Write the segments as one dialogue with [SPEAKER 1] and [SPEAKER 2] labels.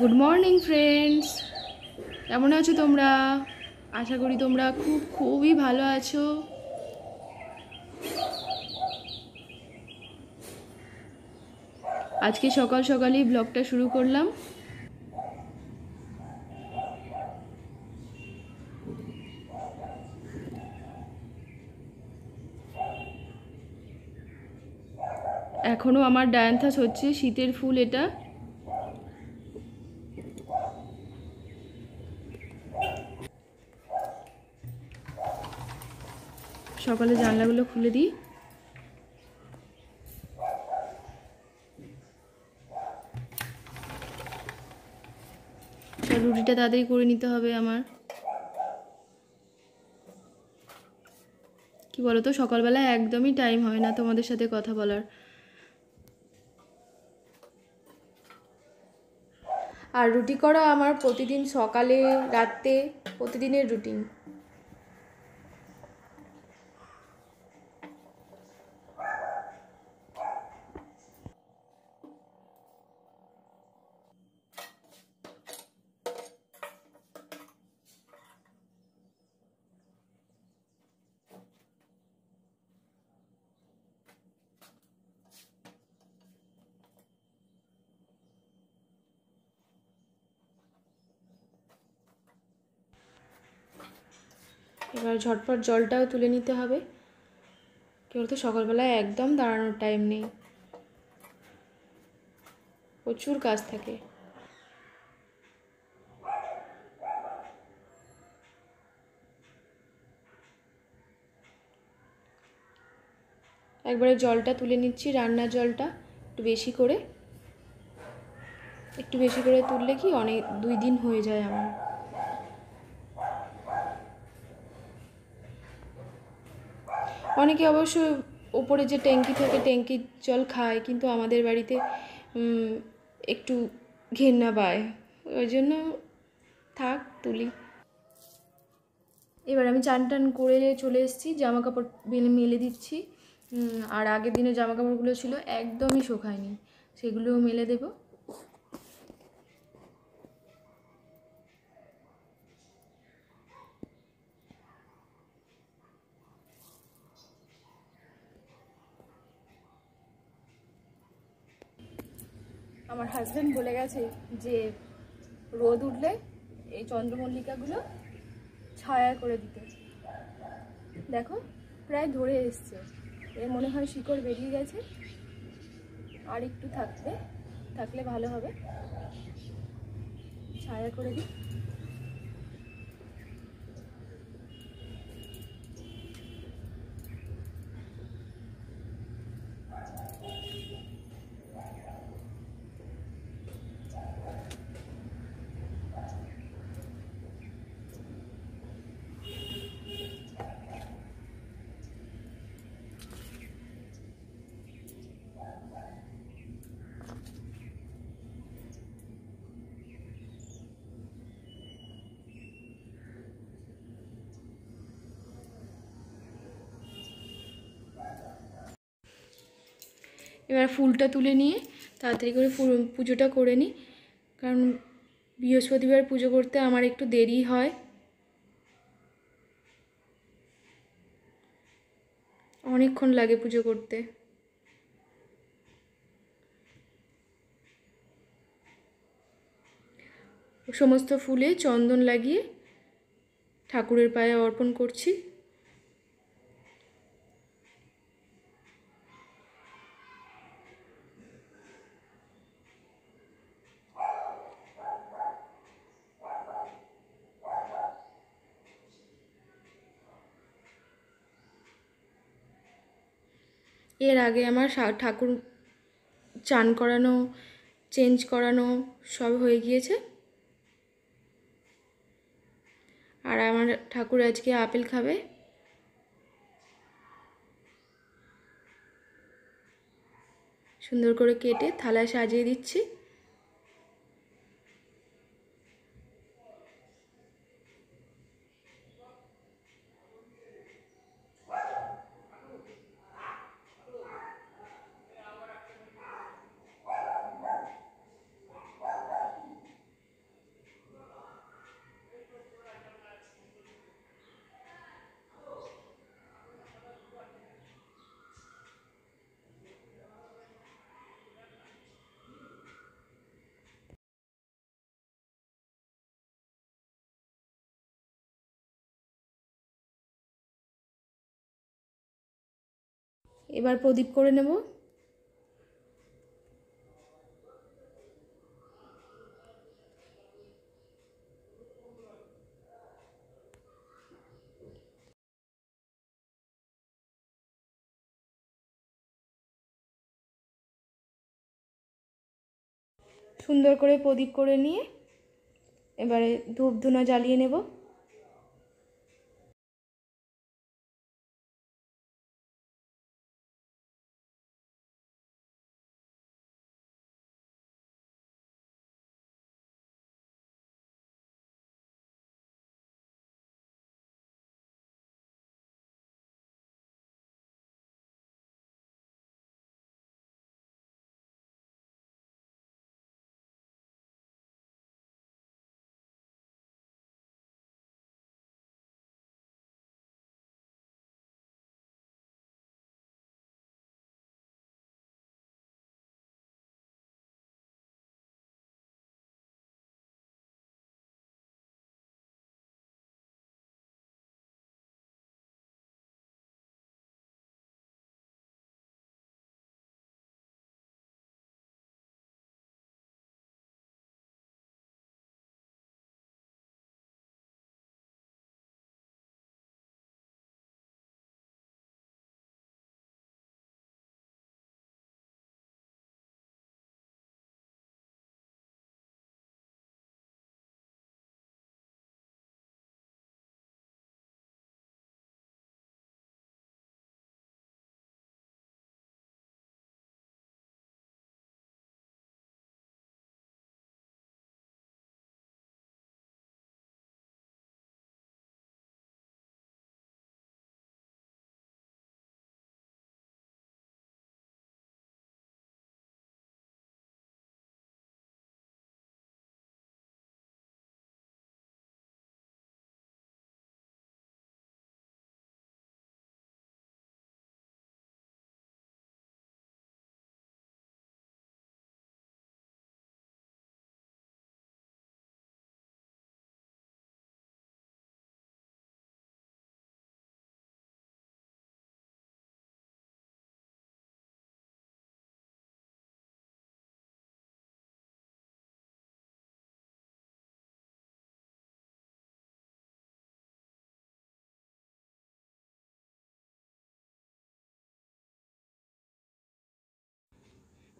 [SPEAKER 1] good morning friends কেমন আছো তোমরা আশা করি তোমরা খুব খুবই ভালো আছো আজকে সকাল সকালেই ব্লগটা শুরু করলাম এখনও আমার ডায়ান্থাস হচ্ছে শীতের ফুল এটা সকালে জানলাগুলো খুলে দিই রুটিটা তাড়াতাড়ি করে নিতে হবে আমার কি বলো তো সকালবেলা একদমই টাইম হয় না তোমাদের সাথে কথা বলার আর রুটি করা আমার প্রতিদিন সকালে রাতে প্রতিদিনের রুটিন এবার ঝটপট জলটাও তুলে নিতে হবে কেউ বলতো সকালবেলায় একদম দাঁড়ানোর টাইম নেই প্রচুর কাজ থাকে একবারে জলটা তুলে নিচ্ছি রান্নার জলটা একটু বেশি করে একটু বেশি করে তুললে কি অনেক দুই দিন হয়ে যায় আমার অনেকে অবশ্য ওপরে যে ট্যাঙ্কি থাকে ট্যাঙ্কির জল খায় কিন্তু আমাদের বাড়িতে একটু ঘেন্না পায় ওই জন্য থাক তুলি এবার আমি চান টান করে চলে এসেছি জামা কাপড় মেলে মেলে দিচ্ছি আর আগের দিনে জামা কাপড়গুলো ছিল একদমই শোকায়নি সেগুলো মেলে দেবো আমার হাজব্যান্ড বলে গেছে যে রোদ উঠলে এই চন্দ্রমল্লিকাগুলো ছায়া করে দিতে দেখো প্রায় ধরে এসছে এর মনে হয় শিকড় বেরিয়ে গেছে আর একটু থাকলে থাকলে ভালো হবে ছায়া করে দিই এবার ফুলটা তুলে নিয়ে তাড়াতাড়ি করে পুজোটা করে নিই কারণ বৃহস্পতিবার পুজো করতে আমার একটু দেরি হয় অনেকক্ষণ লাগে পুজো করতে সমস্ত ফুলে চন্দন লাগিয়ে ঠাকুরের পায়ে অর্পণ করছি এর আগে আমার ঠাকুর চান করানো চেঞ্জ করানো সব হয়ে গিয়েছে আর আমার ঠাকুর আজকে আপেল খাবে সুন্দর করে কেটে থালায় সাজিয়ে দিচ্ছি এবার প্রদীপ করে নেব সুন্দর করে প্রদীপ করে নিয়ে এবারে ধূপ জ্বালিয়ে নেবো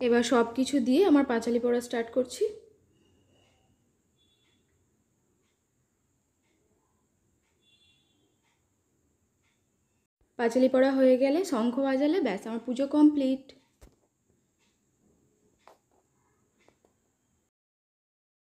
[SPEAKER 1] এবার সব কিছু দিয়ে আমার পাঁচালি পড়া স্টার্ট করছি পাঁচালি পড়া হয়ে গেলে শঙ্খ বাজালে ব্যাস আমার পুজো কমপ্লিট